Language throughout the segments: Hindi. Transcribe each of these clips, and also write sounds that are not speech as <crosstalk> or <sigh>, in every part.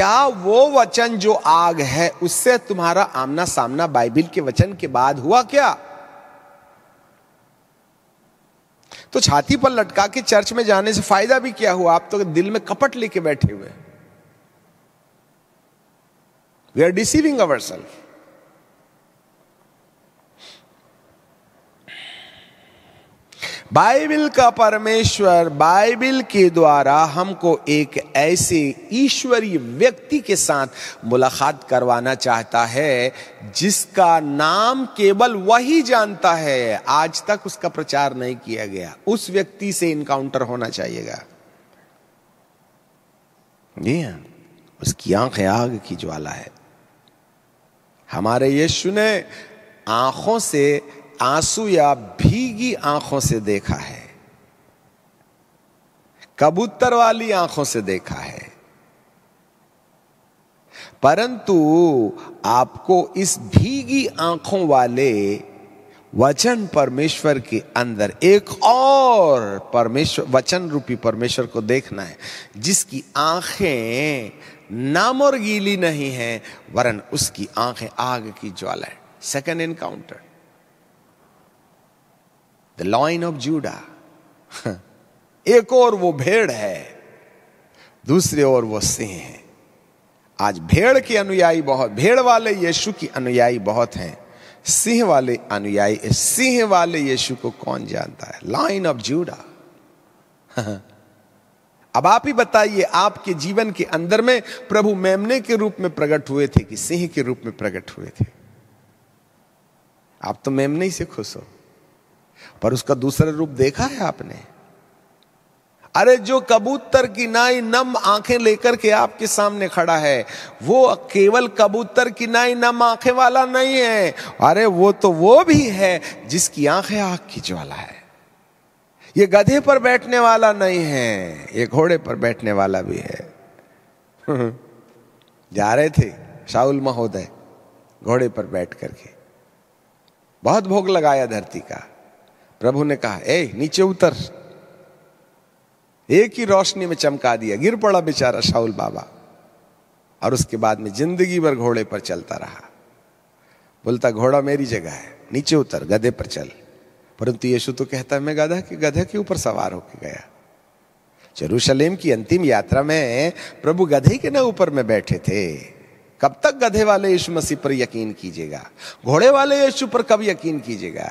क्या वो वचन जो आग है उससे तुम्हारा आमना सामना बाइबिल के वचन के बाद हुआ क्या तो छाती पर लटका के चर्च में जाने से फायदा भी क्या हुआ आप तो दिल में कपट लेके बैठे हुए we are deceiving our self bible का परमेश्वर बाइबिल के द्वारा हमको एक ऐसे ईश्वरीय व्यक्ति के साथ मुलाकात करवाना चाहता है जिसका नाम केवल वही जानता है आज तक उसका प्रचार नहीं किया गया उस व्यक्ति से इनकाउंटर होना चाहिएगा जी उसकी आंखें आग की ज्वाला है हमारे यीशु ने आंखों से आंसू या भीगी आंखों से देखा है कबूतर वाली आंखों से देखा है परंतु आपको इस भीगी आंखों वाले वचन परमेश्वर के अंदर एक और परमेश्वर वचन रूपी परमेश्वर को देखना है जिसकी आंखें नाम और गीली नहीं है वरन उसकी आंखें आग की ज्वाला है second encounter the lion of Judah एक और वो भेड़ है दूसरे ओर वो सिंह है आज भेड़ के अनुयायी बहुत भेड़ वाले यीशु की अनुयायी बहुत हैं सिंह वाले अनुयायी सिंह वाले यीशु को कौन जानता है लाइन ऑफ जूडा अब आप ही बताइए आपके जीवन के अंदर में प्रभु मेमने के रूप में प्रकट हुए थे कि सिंह के रूप में प्रकट हुए थे आप तो मेमने ही से खुश हो पर उसका दूसरा रूप देखा है आपने अरे जो कबूतर की नाई नम आंखें लेकर के आपके सामने खड़ा है वो केवल कबूतर की नाई नम आंखें वाला नहीं है अरे वो तो वो भी है जिसकी आंखें आंख की ज्वाला है ये गधे पर बैठने वाला नहीं है ये घोड़े पर बैठने वाला भी है <laughs> जा रहे थे शाहुल महोदय घोड़े पर बैठ करके बहुत भोग लगाया धरती का प्रभु ने कहा ए नीचे उतर एक ही रोशनी में चमका दिया गिर पड़ा बेचारा शाउल बाबा और उसके बाद में जिंदगी भर घोड़े पर चलता रहा बोलता घोड़ा मेरी जगह है नीचे उतर गधे पर चल परंतु यीशु तो कहता है मैं गधा के गधे के ऊपर सवार होके गया जरूशलेम की अंतिम यात्रा में प्रभु गधे के ना ऊपर में बैठे थे कब तक गधे वाले यीशु मसीह पर यकीन कीजिएगा घोड़े वाले यीशु पर कब यकीन कीजिएगा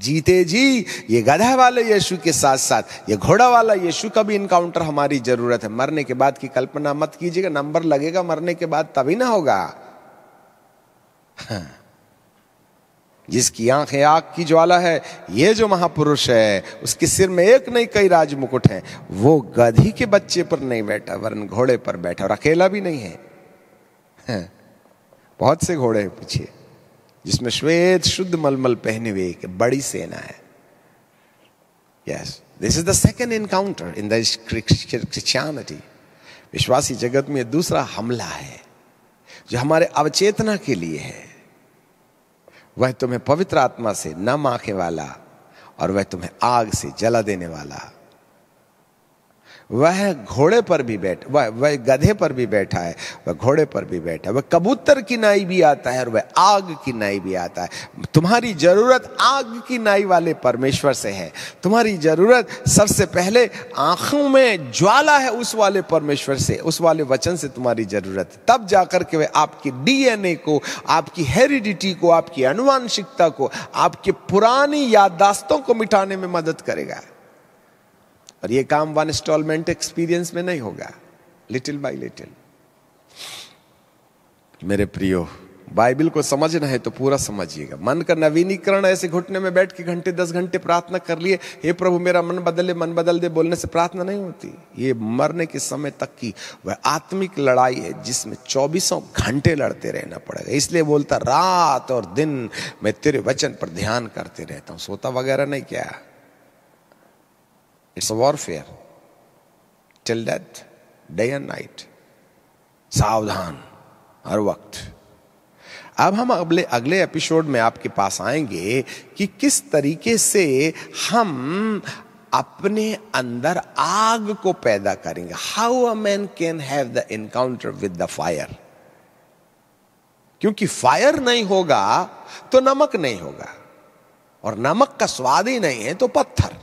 जीते जी ये गधा वाले यीशु के साथ साथ ये घोड़ा वाला यीशु का भी इनकाउंटर हमारी जरूरत है मरने के बाद की कल्पना मत कीजिएगा नंबर लगेगा मरने के बाद तभी ना होगा हाँ। जिसकी आंखें आग की ज्वाला है ये जो महापुरुष है उसके सिर में एक नहीं कई राजमुकुट है वो गधी के बच्चे पर नहीं बैठा वरन घोड़े पर बैठा और अकेला भी नहीं है हाँ। बहुत से घोड़े हैं पीछे जिसमें श्वेत शुद्ध मलमल पहने हुए एक बड़ी सेना है yes this is the second encounter in the Christianity विश्वासी जगत में दूसरा हमला है जो हमारे अवचेतना के लिए है वह तुम्हें पवित्र आत्मा से न माखे वाला और वह तुम्हें आग से जला देने वाला वह घोड़े पर भी बैठ वह वह गधे पर भी बैठा है वह घोड़े पर भी बैठा है वह कबूतर की नाई भी आता है और वह आग की नाई भी आता है तुम्हारी जरूरत आग की नाई वाले परमेश्वर से है तुम्हारी जरूरत सबसे पहले आंखों में ज्वाला है उस वाले परमेश्वर से उस वाले वचन से तुम्हारी जरूरत तब जाकर के वह आपकी डीएनए को आपकी हेरिडिटी को आपकी अनुवांशिकता को आपके पुरानी याददाश्तों को मिटाने में मदद करेगा और ये काम वन इंस्टॉलमेंट एक्सपीरियंस में नहीं होगा लिटिल बाय लिटिल मेरे प्रियो बाइबल को समझना है तो पूरा समझिएगा मन का नवीनीकरण ऐसे घुटने में बैठ के घंटे दस घंटे प्रार्थना कर लिए हे प्रभु मेरा मन बदले मन बदल दे बोलने से प्रार्थना नहीं होती ये मरने के समय तक की वह आत्मिक लड़ाई है जिसमें चौबीसों घंटे लड़ते रहना पड़ेगा इसलिए बोलता रात और दिन मैं तेरे वचन पर ध्यान करते रहता हूँ सोता वगैरह नहीं क्या It's a warfare till death, day and night. सावधान हर वक्त अब हम अगले अगले एपिसोड में आपके पास आएंगे कि किस तरीके से हम अपने अंदर आग को पैदा करेंगे how a man can have the encounter with the fire क्योंकि फायर नहीं होगा तो नमक नहीं होगा और नमक का स्वाद ही नहीं है तो पत्थर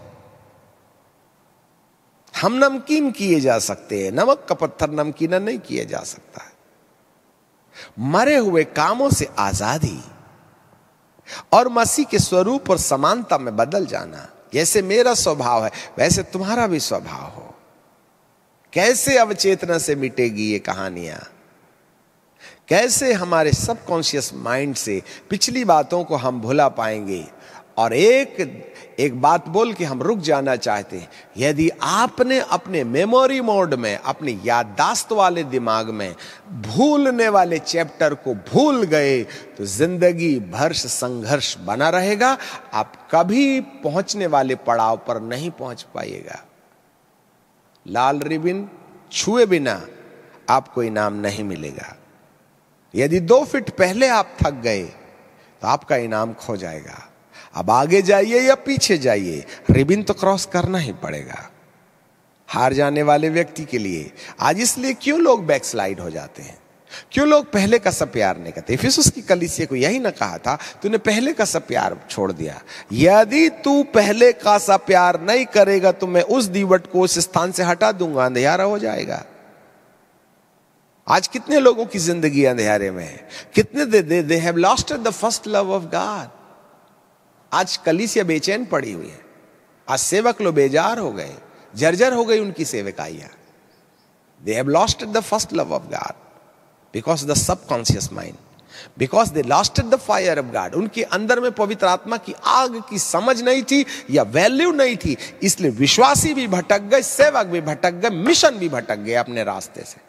हम नमकीन किए जा सकते हैं नमक का पत्थर नमकीन नहीं किया जा सकता मरे हुए कामों से आजादी और मसीह के स्वरूप और समानता में बदल जाना जैसे मेरा स्वभाव है वैसे तुम्हारा भी स्वभाव हो कैसे अवचेतना से मिटेगी ये कहानियां कैसे हमारे सबकॉन्शियस माइंड से पिछली बातों को हम भुला पाएंगे और एक एक बात बोल के हम रुक जाना चाहते हैं यदि आपने अपने मेमोरी मोड में अपने याददाश्त वाले दिमाग में भूलने वाले चैप्टर को भूल गए तो जिंदगी भर संघर्ष बना रहेगा आप कभी पहुंचने वाले पड़ाव पर नहीं पहुंच पाएगा लाल रिबिन छुए बिना आपको इनाम नहीं मिलेगा यदि दो फिट पहले आप थक गए तो आपका इनाम खो जाएगा अब आगे जाइए या पीछे जाइए रिबिन तो क्रॉस करना ही पड़ेगा हार जाने वाले व्यक्ति के लिए आज इसलिए क्यों लोग बैकस्लाइड हो जाते हैं क्यों लोग पहले का सब प्यार नहीं करते फिर उसकी कलिसिया को यही ना कहा था तूने पहले का सब प्यार छोड़ दिया यदि तू पहले का सा प्यार नहीं करेगा तो मैं उस दीवट को उस स्थान से हटा दूंगा अंधेरा हो जाएगा आज कितने लोगों की जिंदगी अंधेरे में है कितने they they they have lost the first love of God आज या बेचैन पड़ी हुई है आज सेवक लोग बेजार हो गए जर्जर हो गई उनकी सेविकाइया they have lost the first love of God because the subconscious mind because they lost the fire of God उनके अंदर में पवित्र आत्मा की आग की समझ नहीं थी या वैल्यू नहीं थी इसलिए विश्वासी भी भटक गए सेवक भी भटक गए मिशन भी भटक गए अपने रास्ते से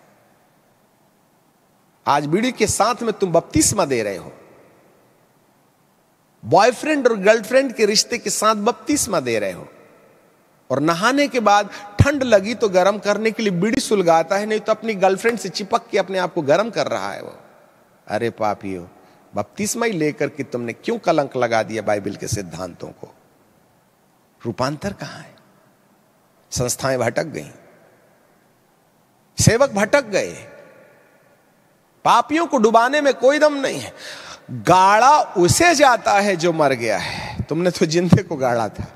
आज बीड़ी के साथ में तुम बपतिस्मा दे रहे हो बॉयफ्रेंड और गर्लफ्रेंड के रिश्ते के साथ बपतिस्मा दे रहे हो और नहाने के बाद ठंड लगी तो गर्म करने के लिए बीड़ी सुलगाता है नहीं तो अपनी गर्लफ्रेंड से चिपक के अपने आप को गर्म कर रहा है वो अरे पापी हो बपतिस्मा ही लेकर के तुमने क्यों कलंक लगा दिया बाइबिल के सिद्धांतों को रूपांतर कहां है संस्थाएं भटक गई सेवक भटक गए पापियों को डुबाने में कोई दम नहीं है गाढ़ा उसे जाता है जो मर गया है तुमने तो जिंदे को गाढ़ा था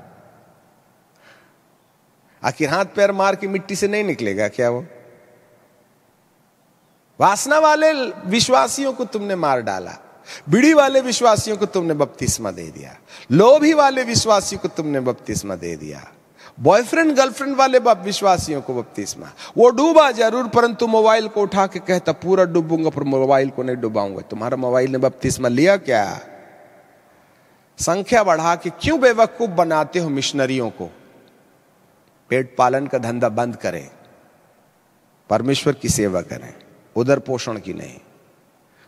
आखिर हाथ पैर मार के मिट्टी से नहीं निकलेगा क्या वो वासना वाले विश्वासियों को तुमने मार डाला बीड़ी वाले विश्वासियों को तुमने बपतिस्मा दे दिया लोभी वाले विश्वासियों को तुमने बपतिस्मा दे दिया बॉयफ्रेंड गर्लफ्रेंड वाले बाप विश्वासियों को बपतिस्मा वो डूबा जरूर परंतु मोबाइल को उठा के कहता पूरा डूबूंगा पर मोबाइल को नहीं डुबाऊंगा तुम्हारा मोबाइल ने बपतिस्मा लिया क्या संख्या बढ़ा के क्यों बेवकूफ बनाते हो मिशनरियों को पेट पालन का धंधा बंद करें परमेश्वर की सेवा करें उधर पोषण की नहीं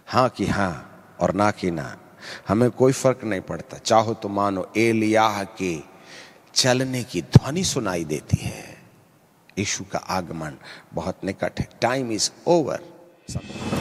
हां कि हाँ और ना कि ना हमें कोई फर्क नहीं पड़ता चाहो तो मानो ए लिया के चलने की ध्वनि सुनाई देती है यीशु का आगमन बहुत निकट है टाइम इज ओवर